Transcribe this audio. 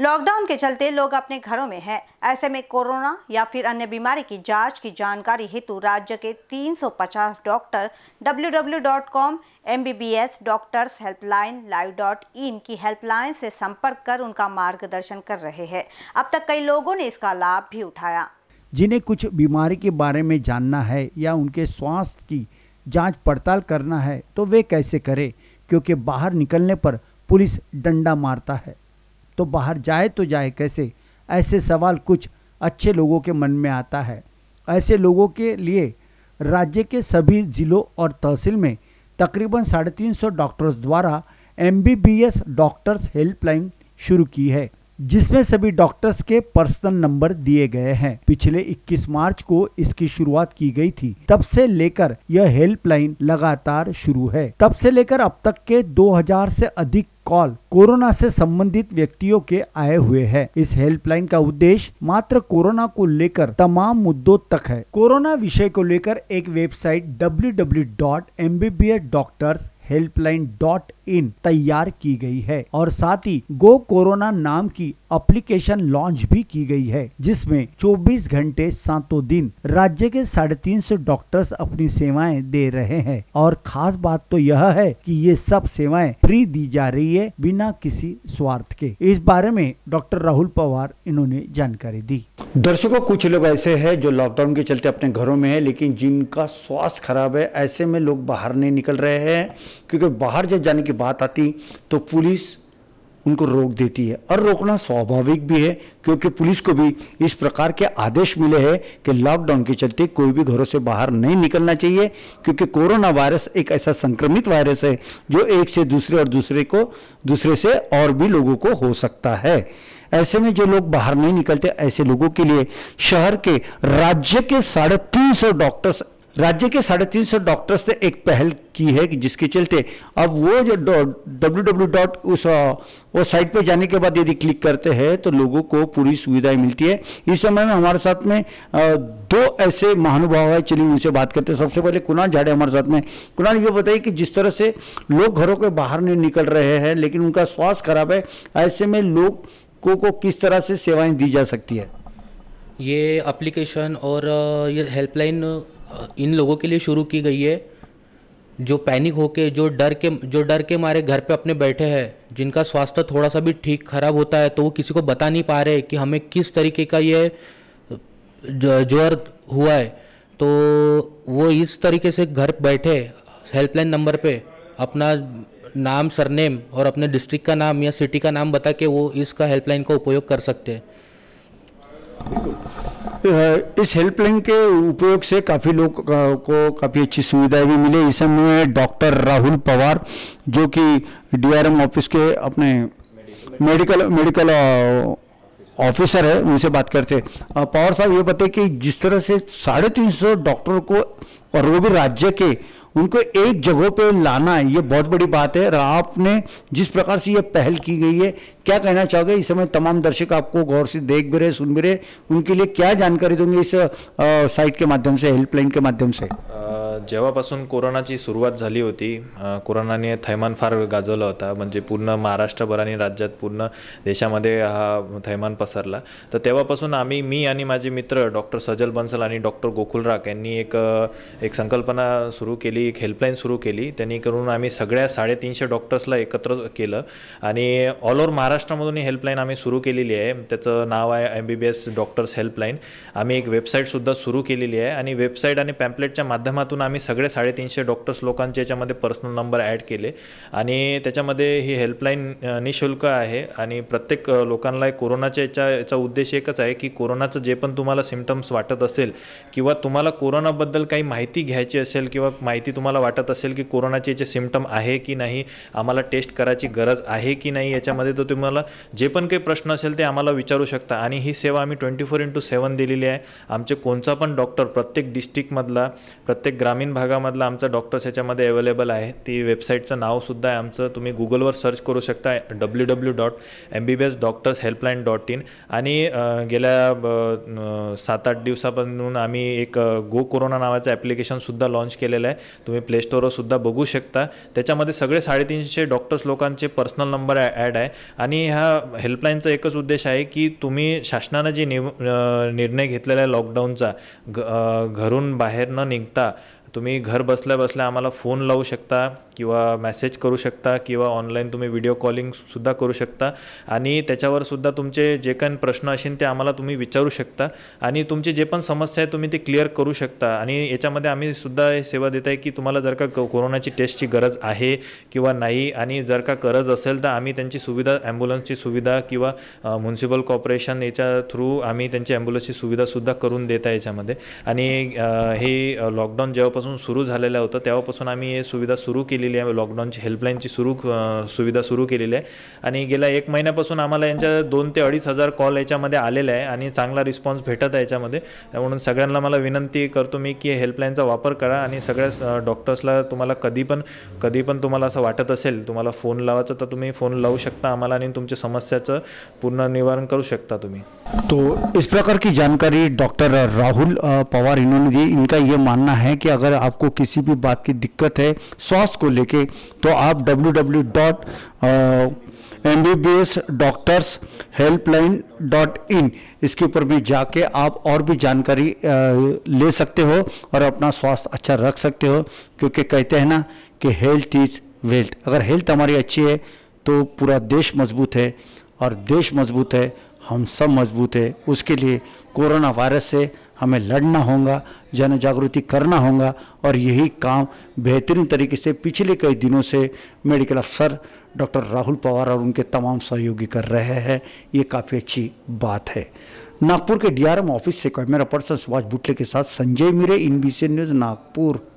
lockdown के चलते लोग अपने घरों में हैं ऐसे में कोरोना या फिर अन्य बीमारी की जांच की जानकारी हेतु राज्य के 350 doctor B S doctors helpline live dot in की हेल्पलाइन से संपर्क कर उनका मार्गदर्शन कर रहे हैं अब तक कई लोगों ने इसका लाभ भी उठाया जिन्हें कुछ बीमारी के बारे में जानना है या उनके स्वास्थ्य की जाँच पड़ताल करना है तो वे कैसे करे क्यूँकी बाहर निकलने पर पुलिस डंडा मारता है तो बाहर जाए तो जाए कैसे ऐसे सवाल कुछ अच्छे लोगों के मन में आता है ऐसे लोगों के लिए राज्य के सभी जिलों और तहसील में तकरीबन साढ़े तीन सौ डॉक्टर्स द्वारा M B B S doctors helpline शुरू की है जिसमें सभी डॉक्टर्स के पर्सनल नंबर दिए गए हैं पिछले 21 मार्च को इसकी शुरुआत की गई थी तब से लेकर यह हेल्पलाइन लगातार शुरू है तब से लेकर अब तक के 2000 से अधिक कॉल कोरोना से संबंधित व्यक्तियों के आए हुए हैं इस हेल्पलाइन का उद्देश्य मात्र कोरोना को लेकर तमाम मुद्दों तक है कोरोना विषय को लेकर एक website W W dot M B B S doctors helpline dot in तैयार की गई है और साथ ही गो कोरोना नाम की एप्लीकेशन लॉन्च भी की गई है जिसमें 24 घंटे सातों दिन राज्य के साढ़े तीन सौ डॉक्टर्स अपनी सेवाएं दे रहे हैं और खास बात तो यह है कि ये सब सेवाएं फ्री दी जा रही है बिना किसी स्वार्थ के इस बारे में डॉक्टर राहुल पवार इन्होंने जानकारी दी दर्शकों कुछ लोग ऐसे है जो लॉकडाउन के चलते अपने घरों में है लेकिन जिनका स्वास्थ्य खराब है ऐसे में लोग बाहर नहीं निकल रहे हैं क्योंकि बाहर जब जाने की बात आती तो पुलिस उनको रोक देती है और रोकना स्वाभाविक भी है क्योंकि पुलिस को भी इस प्रकार के आदेश मिले हैं कि लॉकडाउन के चलते कोई भी घरों से बाहर नहीं निकलना चाहिए क्योंकि कोरोना वायरस एक ऐसा संक्रमित वायरस है जो एक से दूसरे और दूसरे को दूसरे से और भी लोगों को हो सकता है ऐसे में जो लोग बाहर नहीं निकलते ऐसे लोगों के लिए शहर के राज्य के साढ़े तीन सौ डॉक्टर्स राज्य के साढ़े तीन सौ डॉक्टर्स ने एक पहल की है कि जिसके चलते अब वो जो डब्ल्यू डब्ल्यू डॉट उस वो साइट पे जाने के बाद यदि क्लिक करते हैं तो लोगों को पूरी सुविधाएं मिलती है इस समय में हमारे साथ में दो ऐसे महानुभाव है चलिए उनसे बात करते हैं सबसे पहले कुणाल झाड़े हमारे साथ में कुणाल ये बताइए कि जिस तरह से लोग घरों के बाहर नहीं निकल रहे हैं लेकिन उनका स्वास्थ्य खराब है ऐसे में लोग को, को किस तरह से सेवाएं दी जा सकती है ये एप्लीकेशन और ये हेल्पलाइन इन लोगों के लिए शुरू की गई है जो पैनिक होके जो डर के जो डर के मारे घर पे अपने बैठे हैं जिनका स्वास्थ्य थोड़ा सा भी ठीक खराब होता है तो वो किसी को बता नहीं पा रहे कि हमें किस तरीके का ये ज्वर हुआ है तो वो इस तरीके से घर बैठे हेल्पलाइन नंबर पे अपना नाम सरनेम और अपने डिस्ट्रिक्ट का नाम या सिटी का नाम बता के वो इसका हेल्पलाइन का उपयोग कर सकते हैं इस हेल्पलाइन के उपयोग से काफ़ी लोग को काफ़ी अच्छी सुविधाएं भी मिली इस समय डॉक्टर राहुल पवार जो कि डीआरएम ऑफिस के अपने मेडिकल मेडिकल ऑफिसर है उनसे बात करते पवार साहब ये बताए कि जिस तरह से साढ़े तीन सौ डॉक्टरों को और वो भी राज्य के उनको एक जगह पे लाना ये बहुत बड़ी बात है और आपने जिस प्रकार से ये पहल की गई है क्या कहना चाहोगे इस समय तमाम दर्शक आपको गौर से देख भी रहे सुन भी रहे उनके लिए क्या जानकारी दोगे इस साइट के माध्यम से हेल्पलाइन के माध्यम से आ, जेव्हापासून कोरोनाची सुरुवात झाली होती कोरोनाने थैमान फार गाजवला होता म्हणजे पूर्ण महाराष्ट्रभर आणि राज्यात पूर्ण देशामध्ये हा थैमान पसरला तर तेव्हापासून आम्ही मी आणि माझे मित्र डॉक्टर सजल बन्सल आणि डॉक्टर गोकुल राख यांनी एक एक संकल्पना सुरू केली एक हेल्पलाईन सुरू केली त्यांनी करून आम्ही सगळ्या साडेतीनशे डॉक्टर्सला एकत्र केलं आणि ऑल ओव्हर महाराष्ट्रामधून ही हेल्पलाईन आम्ही सुरू केलेली आहे त्याचं नाव आहे M B B S doctors helpline आम्ही एक वेबसाईटसुद्धा सुरू केलेली आहे आणि वेबसाईट आणि पॅम्पलेटच्या माध्यमातून करून आम्ही सगळे साडेतीनशे डॉक्टर्स लोकांचे याच्यामध्ये पर्सनल नंबर ॲड केले आणि त्याच्यामध्ये ही हेल्पलाईन निशुल्क आहे आणि प्रत्येक लोकांना कोरोनाच्या याच्या याचा उद्देश एकच आहे की कोरोनाचं जे पण तुम्हाला सिमटम्स वाटत असेल किंवा तुम्हाला कोरोनाबद्दल काही माहिती घ्यायची असेल किंवा माहिती तुम्हाला वाटत असेल की कोरोनाचे याचे सिमटम आहे की नाही आम्हाला टेस्ट करायची गरज आहे की नाही याच्यामध्ये तर तुम्हाला जे पण काही प्रश्न असेल ते आम्हाला विचारू शकता आणि ही सेवा आम्ही ट्वेंटी फोर इंटू सेवन दिलेली आहे आमचे कोणचा पण डॉक्टर प्रत्येक डिस्ट्रिक्टमधला प्रत्येक ग्राम ग्रामीण भागामधला आमचा डॉक्टर्स ह्याच्यामध्ये अवेलेबल आहे ती वेबसाईटचं नावसुद्धा आहे आमचं तुम्ही गुगलवर सर्च करू शकता W W dot M B B S doctors helpline dot in आणि गेल्या सात आठ दिवसापासून आम्ही एक गो कोरोना नावाचं ॲप्लिकेशनसुद्धा लॉन्च केलेलं आहे तुम्ही प्ले सुद्धा बघू शकता त्याच्यामध्ये सगळे साडेतीनशे डॉक्टर्स लोकांचे पर्सनल नंबर ॲड आहे आणि ह्या हेल्पलाईनचा एकच उद्देश आहे की तुम्ही शासनानं जे निव निर्णय घेतलेला आहे लॉकडाऊनचा घरून बाहेर न निघता तुम्ही घर बसल्या बसल्या आम्हाला फोन लावू शकता किंवा मेसेज करू शकता किंवा ऑनलाईन तुम्ही व्हिडिओ कॉलिंगसुद्धा करू शकता आणि त्याच्यावर सुद्धा तुमचे जे काही प्रश्न असेल ते आम्हाला तुम्ही विचारू शकता आणि तुमची जे पण समस्या आहे तुम्ही ते क्लिअर करू शकता आणि याच्यामध्ये आम्ही सुद्धा सेवा देत आहे की तुम्हाला जर का कोरोनाची टेस्टची गरज आहे किंवा नाही आणि जर का गरज असेल तर आम्ही त्यांची सुविधा ॲम्ब्युलन्सची सुविधा किंवा म्युन्सिपल कॉर्पोरेशन याच्या थ्रू आम्ही त्यांची ॲम्ब्युलन्सची सुविधासुद्धा करून देत आहे याच्यामध्ये आणि हे लॉकडाऊन जेव्हापासून जेव्हापासून सुरू झालेलं होतं तेव्हापासून आम्ही हे सुविधा सुरू केलेली आहे लॉकडाऊनची हेल्पलाईनची सुरू सुविधा सुरू केलेली आहे आणि गेल्या एक महिन्यापासून आम्हाला यांच्या दोन ते अडीच हजार कॉल याच्यामध्ये आलेला आहे आणि चांगला रिस्पॉन्स भेटत आहे याच्यामध्ये म्हणून सगळ्यांना मला विनंती करतो मी की हेल्पलाईनचा वापर करा आणि सगळ्या डॉक्टर्सला तुम्हाला कधी पण कधी पण तुम्हाला असं वाटत असेल तुम्हाला फोन लावायचा तर तुम्ही फोन लावू शकता आम्हाला आणि तुमच्या समस्याचं पूर्ण निवारण करू शकता तुम्ही तो इस प्रकार की जानकारी डॉक्टर राहुल पवार इन्होंने दी इनका ये मानना है कि अगर अगर आपको किसी भी बात की दिक्कत है सॉस को लेके तो आप W W dot M B B S doctors helpline dot in इसके ऊपर भी जाके आप और भी जानकारी ले सकते हो और अपना स्वास्थ्य अच्छा रख सकते हो क्योंकि कहते हैं ना कि हेल्थ इज़ वेल्थ अगर हेल्थ हमारी अच्छी है तो पूरा देश मजबूत है और देश मजबूत है हम सब मजबूत है उसके लिए कोरोना वायरस से हमें लड़ना होगा जन जागृति करना होगा और यही काम बेहतरीन तरीके से पिछले कई दिनों से मेडिकल अफसर डॉक्टर राहुल पवार और उनके तमाम सहयोगी कर रहे हैं ये काफ़ी अच्छी बात है नागपुर के डीआरएम ऑफिस से कैमरा पर्सन सुभाष बुटले के साथ संजय मिरे इन न्यूज़ नागपुर